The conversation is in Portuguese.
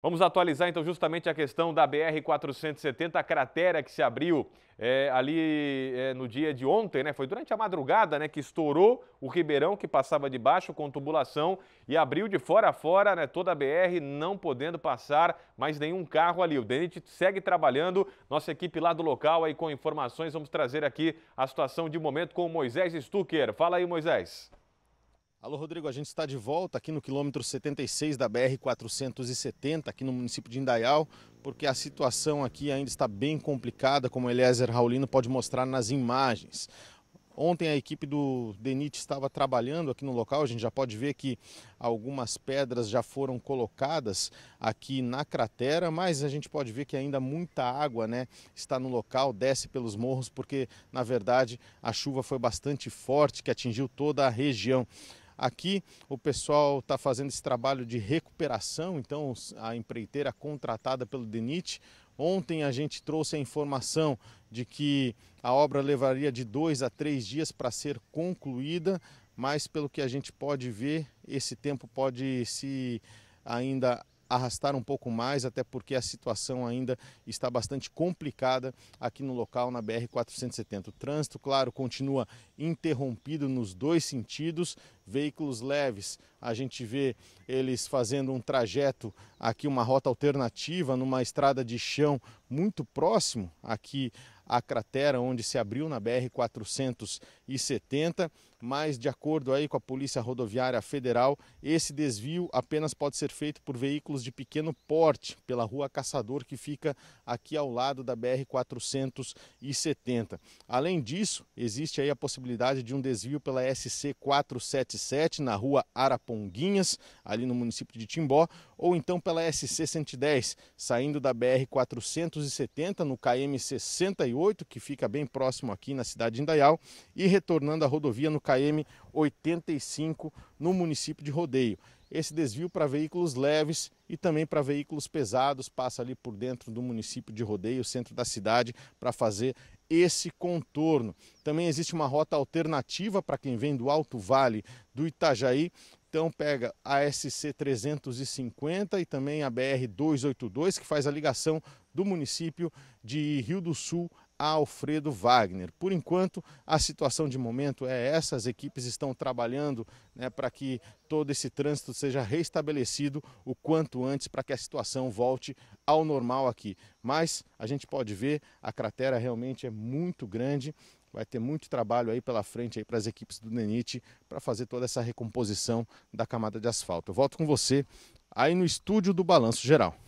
Vamos atualizar então justamente a questão da BR-470, a cratera que se abriu é, ali é, no dia de ontem, né? Foi durante a madrugada né, que estourou o Ribeirão que passava de baixo com tubulação e abriu de fora a fora né, toda a BR, não podendo passar mais nenhum carro ali. O DENIT segue trabalhando, nossa equipe lá do local aí com informações, vamos trazer aqui a situação de momento com o Moisés Stucker. Fala aí, Moisés. Alô, Rodrigo, a gente está de volta aqui no quilômetro 76 da BR-470, aqui no município de Indaial, porque a situação aqui ainda está bem complicada, como Eliezer Raulino pode mostrar nas imagens. Ontem a equipe do DENIT estava trabalhando aqui no local, a gente já pode ver que algumas pedras já foram colocadas aqui na cratera, mas a gente pode ver que ainda muita água né, está no local, desce pelos morros, porque na verdade a chuva foi bastante forte que atingiu toda a região. Aqui o pessoal está fazendo esse trabalho de recuperação, então a empreiteira contratada pelo DENIT. Ontem a gente trouxe a informação de que a obra levaria de dois a três dias para ser concluída, mas pelo que a gente pode ver, esse tempo pode se ainda arrastar um pouco mais, até porque a situação ainda está bastante complicada aqui no local, na BR-470. O trânsito, claro, continua interrompido nos dois sentidos. Veículos leves, a gente vê eles fazendo um trajeto aqui, uma rota alternativa, numa estrada de chão muito próximo aqui a cratera onde se abriu na BR-470, mas de acordo aí com a Polícia Rodoviária Federal, esse desvio apenas pode ser feito por veículos de pequeno porte pela Rua Caçador, que fica aqui ao lado da BR-470. Além disso, existe aí a possibilidade de um desvio pela SC-477 na Rua Araponguinhas, ali no município de Timbó, ou então pela SC-110, saindo da BR-470 no KM-68, 88, que fica bem próximo aqui na cidade de Indaial, e retornando à rodovia no KM 85, no município de Rodeio. Esse desvio para veículos leves e também para veículos pesados passa ali por dentro do município de Rodeio, centro da cidade, para fazer esse contorno. Também existe uma rota alternativa para quem vem do Alto Vale do Itajaí então pega a SC350 e também a BR282, que faz a ligação do município de Rio do Sul a Alfredo Wagner. Por enquanto, a situação de momento é essa, as equipes estão trabalhando né, para que todo esse trânsito seja restabelecido o quanto antes, para que a situação volte ao normal aqui. Mas a gente pode ver, a cratera realmente é muito grande vai ter muito trabalho aí pela frente aí para as equipes do Nenit para fazer toda essa recomposição da camada de asfalto. Eu volto com você aí no estúdio do Balanço Geral.